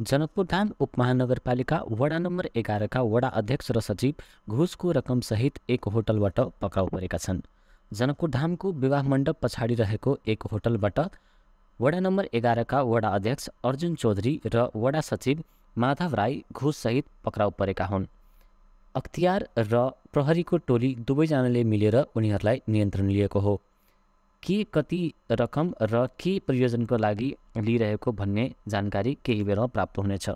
जनकपुरधाम उपमहानगरपालिका वडा नम्बर एघारका वडा अध्यक्ष र सचिव घुसको रकमसहित एक होटलबाट पक्राउ परेका छन् जनकपुरधामको विवाह मण्डप पछाडि रहेको एक होटलबाट वडा नम्बर एघारका वडा अध्यक्ष अर्जुन चौधरी र वडा सचिव माधव राई घुससहित पक्राउ परेका हुन् अख्तियार र प्रहरीको टोली दुवैजनाले मिलेर उनीहरूलाई नियन्त्रण लिएको हो के कति रकम र के प्रयोजनको लागि लिइरहेको भन्ने जानकारी केही बेरमा प्राप्त हुनेछ